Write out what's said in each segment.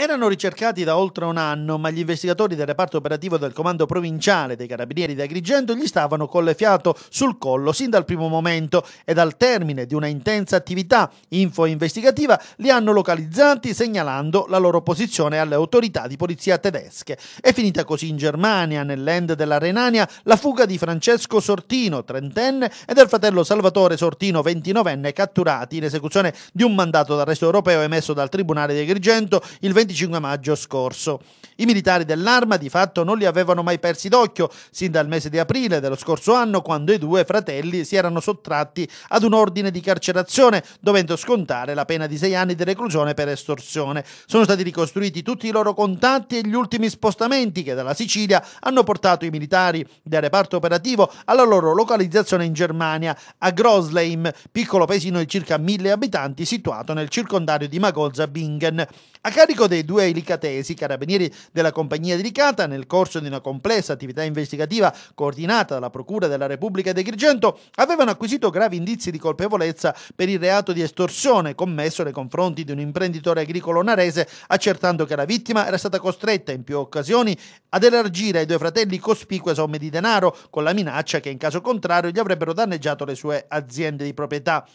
Erano ricercati da oltre un anno, ma gli investigatori del reparto operativo del comando provinciale dei carabinieri di Agrigento gli stavano col fiato sul collo sin dal primo momento ed al termine di una intensa attività info-investigativa li hanno localizzati segnalando la loro posizione alle autorità di polizia tedesche. È finita così in Germania, nell'end della Renania, la fuga di Francesco Sortino, trentenne, e del fratello Salvatore Sortino, ventinovenne, catturati in esecuzione di un mandato d'arresto europeo emesso dal Tribunale di Agrigento il 20 25 maggio scorso. I militari dell'arma di fatto non li avevano mai persi d'occhio sin dal mese di aprile dello scorso anno quando i due fratelli si erano sottratti ad un ordine di carcerazione dovendo scontare la pena di sei anni di reclusione per estorsione. Sono stati ricostruiti tutti i loro contatti e gli ultimi spostamenti che dalla Sicilia hanno portato i militari del reparto operativo alla loro localizzazione in Germania, a Grosleim, piccolo paesino di circa mille abitanti situato nel circondario di Magolza-Bingen. A carico dei dei due elicatesi, carabinieri della compagnia di Licata, nel corso di una complessa attività investigativa coordinata dalla Procura della Repubblica di Agrigento, avevano acquisito gravi indizi di colpevolezza per il reato di estorsione commesso nei confronti di un imprenditore agricolo narese, accertando che la vittima era stata costretta in più occasioni ad elargire ai due fratelli cospicue somme di denaro, con la minaccia che in caso contrario gli avrebbero danneggiato le sue aziende di proprietà.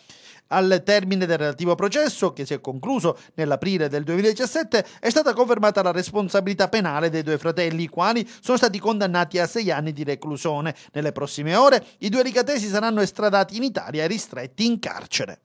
Al termine del relativo processo, che si è concluso nell'aprile del 2017, è stata confermata la responsabilità penale dei due fratelli, i quali sono stati condannati a sei anni di reclusione. Nelle prossime ore i due ricatesi saranno estradati in Italia e ristretti in carcere.